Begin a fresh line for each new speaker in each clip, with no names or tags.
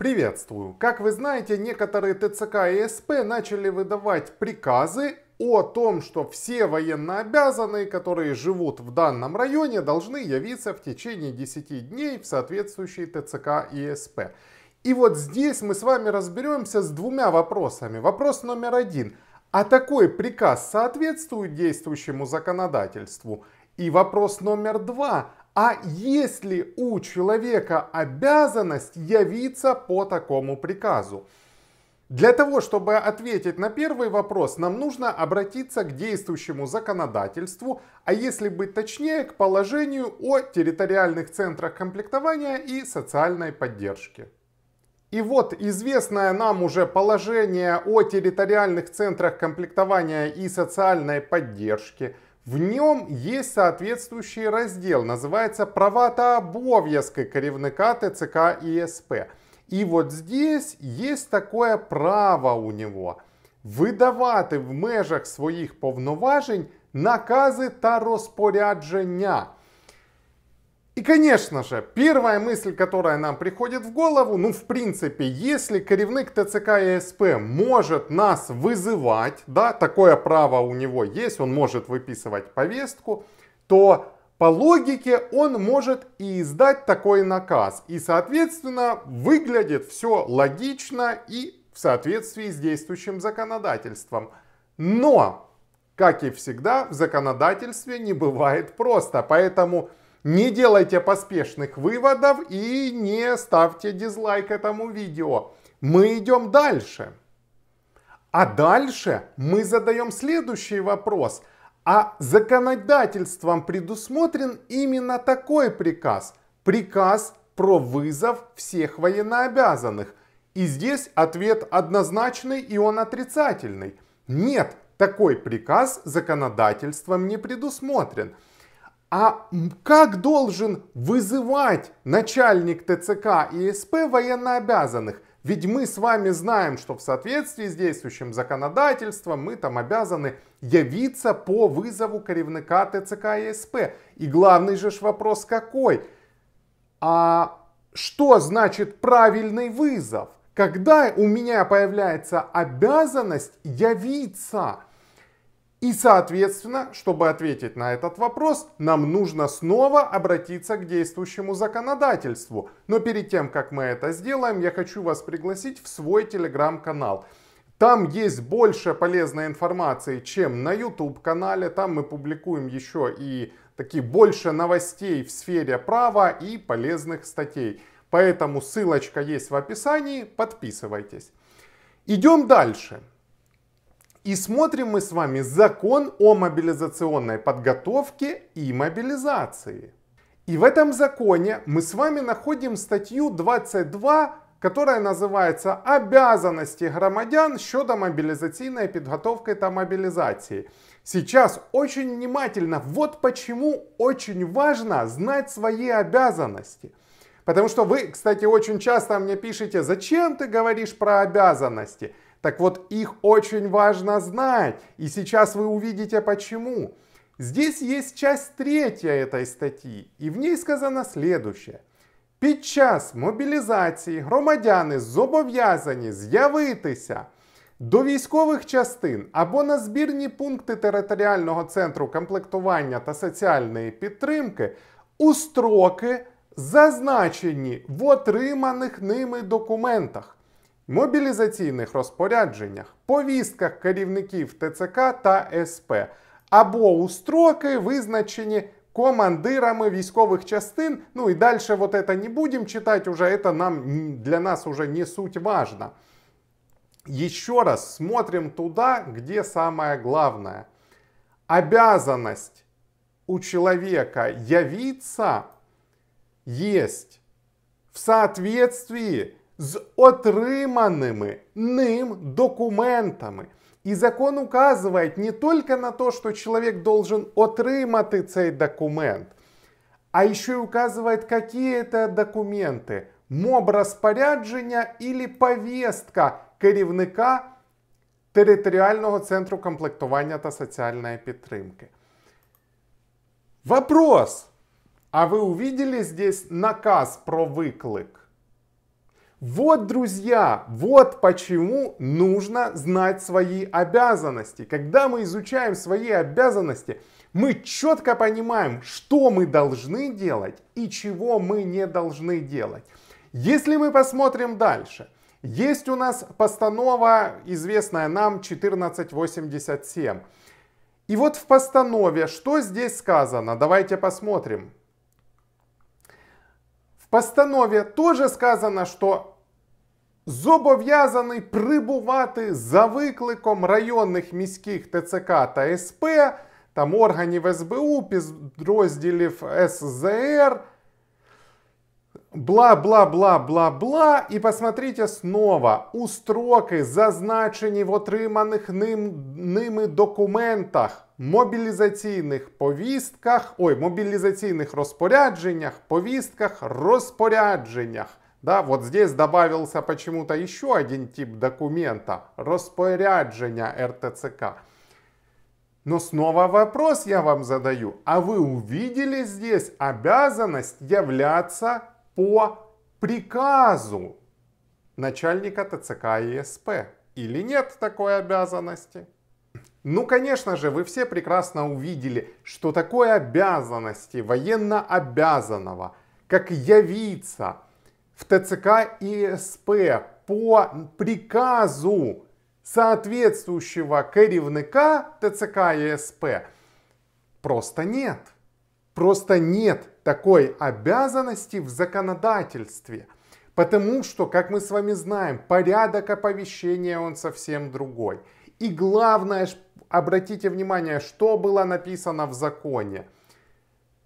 Приветствую! Как вы знаете, некоторые ТЦК и СП начали выдавать приказы о том, что все военнообязанные, которые живут в данном районе, должны явиться в течение 10 дней в соответствующий ТЦК и СП. И вот здесь мы с вами разберемся с двумя вопросами. Вопрос номер один. А такой приказ соответствует действующему законодательству? И вопрос номер два а если у человека обязанность явиться по такому приказу. Для того, чтобы ответить на первый вопрос, нам нужно обратиться к действующему законодательству, а если быть точнее, к положению о территориальных центрах комплектования и социальной поддержки. И вот известное нам уже положение о территориальных центрах комплектования и социальной поддержки – В нем есть соответствующий раздел, называется правата та обов'язки керівника ТЦК и СП». И вот здесь есть такое право у него видавати в межах своїх повноважень накази та розпорядження – И, конечно же, первая мысль, которая нам приходит в голову, ну, в принципе, если коревник ТЦК и СП может нас вызывать, да, такое право у него есть, он может выписывать повестку, то по логике он может и издать такой наказ. И, соответственно, выглядит все логично и в соответствии с действующим законодательством. Но, как и всегда, в законодательстве не бывает просто. Поэтому не делайте поспешных выводов и не ставьте дизлайк этому видео. Мы идем дальше. А дальше мы задаем следующий вопрос. А законодательством предусмотрен именно такой приказ. Приказ про вызов всех военнообязанных. И здесь ответ однозначный и он отрицательный. Нет, такой приказ законодательством не предусмотрен. А как должен вызывать начальник ТЦК и СП военнообязанных? Ведь мы с вами знаем, что в соответствии с действующим законодательством мы там обязаны явиться по вызову коревника ТЦК и СП. И главный же вопрос какой? А что значит правильный вызов? Когда у меня появляется обязанность явиться? И, соответственно, чтобы ответить на этот вопрос, нам нужно снова обратиться к действующему законодательству. Но перед тем, как мы это сделаем, я хочу вас пригласить в свой телеграм-канал. Там есть больше полезной информации, чем на YouTube-канале. Там мы публикуем еще и такие больше новостей в сфере права и полезных статей. Поэтому ссылочка есть в описании, подписывайтесь. Идем дальше. И смотрим мы с вами закон о мобилизационной подготовке и мобилизации. И в этом законе мы с вами находим статью 22, которая называется «Обязанности громадян щодо мобилизационной підготовки та мобилизации». Сейчас очень внимательно, вот почему очень важно знать свои обязанности. Потому что вы, кстати, очень часто мне пишете, зачем ты говоришь про обязанности – Так вот, их очень важно знать. И сейчас вы увидите почему. Здесь есть часть третья этой статьи, и в ней сказано следующее. Під час мобілізації громадяни зобов'язані з'явитися до військових частин або на збірні пункти територіального центру комплектування та соціальної підтримки у строки, зазначені в отриманих ними документах. мобілізаційних розпорядженнях, повістках керівників ТЦК та СП або у строки визначені. командирами військовых частин. Ну и дальше вот это не будем читать уже, это нам, для нас уже не суть важно. Еще раз смотрим туда, где самое главное. Обязанность у человека явиться есть в соответствии з отриманими ним документами. И закон указывает не только на то, что человек должен отримати цей документ, а еще и указывает, какие это документы. МОБ розпорядження или повестка керівника Територіального центру комплектування та соціальної підтримки. Вопрос. А вы увидели здесь наказ про виклик? Вот, друзья, вот почему нужно знать свои обязанности. Когда мы изучаем свои обязанности, мы четко понимаем, что мы должны делать и чего мы не должны делать. Если мы посмотрим дальше, есть у нас постанова, известная нам 1487. И вот в постанове, что здесь сказано, давайте посмотрим. постанові теж сказано, що зобов'язаний прибувати за викликом районних міських ТЦК та СП, там органів СБУ, підрозділів СЗР. Бла, бла, бла, бла, бла. І посмотрите знову. У строки, зазначені в отриманих ним, ними документах. мобілізаційних повістках, ой, мобілізаційних розпорядженнях, повістках, розпорядженнях. Да, вот здесь добавился почему-то еще один тип документа – распоряжение РТЦК. Но снова вопрос я вам задаю. А вы увидели здесь обязанность являться по приказу начальника ТЦК ИСП Или нет такой обязанности? Ну, конечно же, вы все прекрасно увидели, что такой обязанности военно обязанного, как явиться в ТЦК и СП по приказу соответствующего керевника ТЦК и СП, просто нет. Просто нет такой обязанности в законодательстве. Потому что, как мы с вами знаем, порядок оповещения он совсем другой. И главное, обратите внимание, что было написано в законе.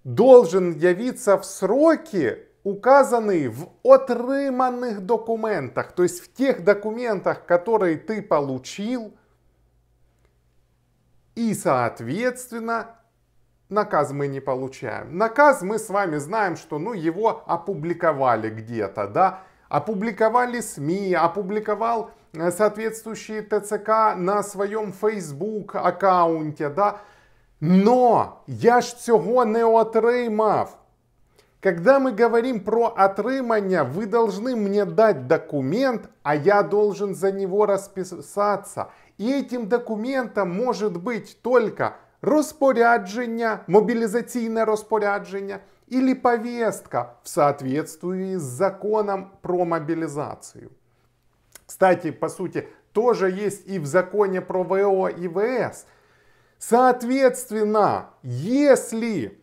Должен явиться в сроки, указанные в отрыманных документах, то есть в тех документах, которые ты получил, и, соответственно, наказ мы не получаем. Наказ мы с вами знаем, что ну, его опубликовали где-то, да, опубликовали СМИ, опубликовал Э, соответствующие ТЦК на своем Facebook аккаунте, Да? Но я ж цього не отримав. Когда мы говорим про отрымание, вы должны мне дать документ, а я должен за него расписаться. И этим документом может быть только распоряджение, мобилизационное распоряджение или повестка в соответствии с законом про мобилизацию кстати, по сути, тоже есть и в законе про ВО и ВС. Соответственно, если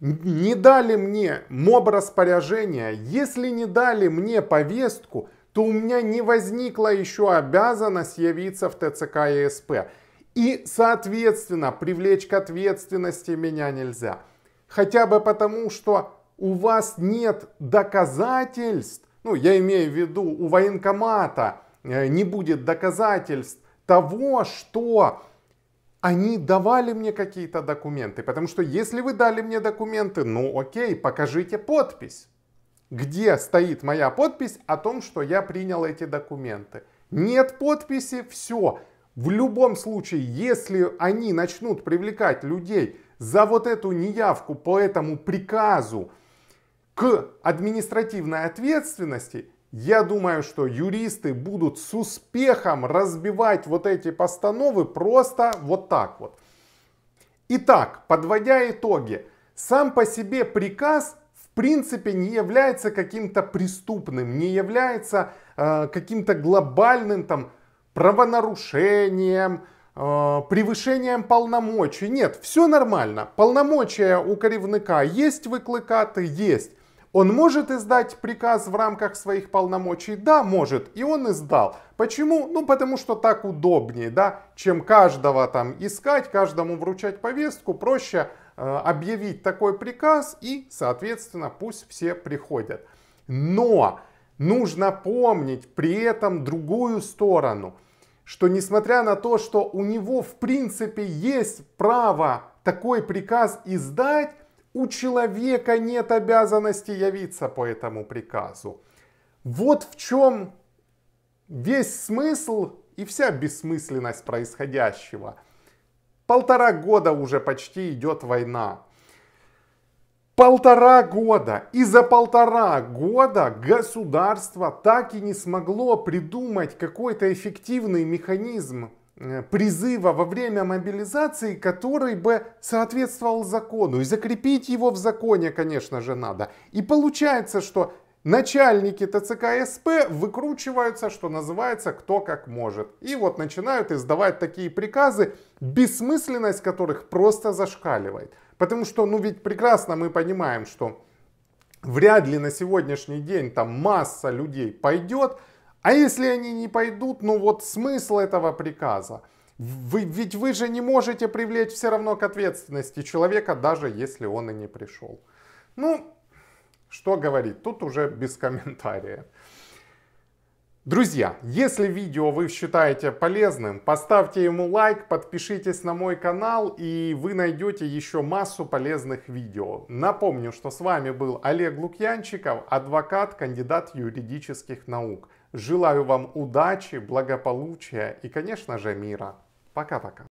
не дали мне моб распоряжения, если не дали мне повестку, то у меня не возникла еще обязанность явиться в ТЦК и СП. И, соответственно, привлечь к ответственности меня нельзя. Хотя бы потому, что у вас нет доказательств, ну, я имею в виду, у военкомата э, не будет доказательств того, что они давали мне какие-то документы. Потому что если вы дали мне документы, ну окей, покажите подпись. Где стоит моя подпись о том, что я принял эти документы? Нет подписи, все. В любом случае, если они начнут привлекать людей за вот эту неявку по этому приказу, к административной ответственности, я думаю, что юристы будут с успехом разбивать вот эти постановы просто вот так вот. Итак, подводя итоги, сам по себе приказ в принципе не является каким-то преступным, не является э, каким-то глобальным там правонарушением, э, превышением полномочий. Нет, все нормально. Полномочия у коревника есть, выклыкаты, есть. Он может издать приказ в рамках своих полномочий? Да, может. И он издал. Почему? Ну, потому что так удобнее, да, чем каждого там искать, каждому вручать повестку. Проще э, объявить такой приказ и, соответственно, пусть все приходят. Но нужно помнить при этом другую сторону, что несмотря на то, что у него в принципе есть право такой приказ издать, у человека нет обязанности явиться по этому приказу. Вот в чем весь смысл и вся бессмысленность происходящего. Полтора года уже почти идет война. Полтора года. И за полтора года государство так и не смогло придумать какой-то эффективный механизм Э, призыва во время мобилизации, который бы соответствовал закону. И закрепить его в законе, конечно же, надо. И получается, что начальники ТЦК СП выкручиваются, что называется, кто как может. И вот начинают издавать такие приказы, бессмысленность которых просто зашкаливает. Потому что, ну ведь прекрасно мы понимаем, что вряд ли на сегодняшний день там масса людей пойдет, а если они не пойдут, ну вот смысл этого приказа. Вы, ведь вы же не можете привлечь все равно к ответственности человека, даже если он и не пришел. Ну, что говорить, тут уже без комментария. Друзья, если видео вы считаете полезным, поставьте ему лайк, подпишитесь на мой канал и вы найдете еще массу полезных видео. Напомню, что с вами был Олег Лукьянчиков, адвокат, кандидат юридических наук. Желаю вам удачи, благополучия и, конечно же, мира. Пока-пока.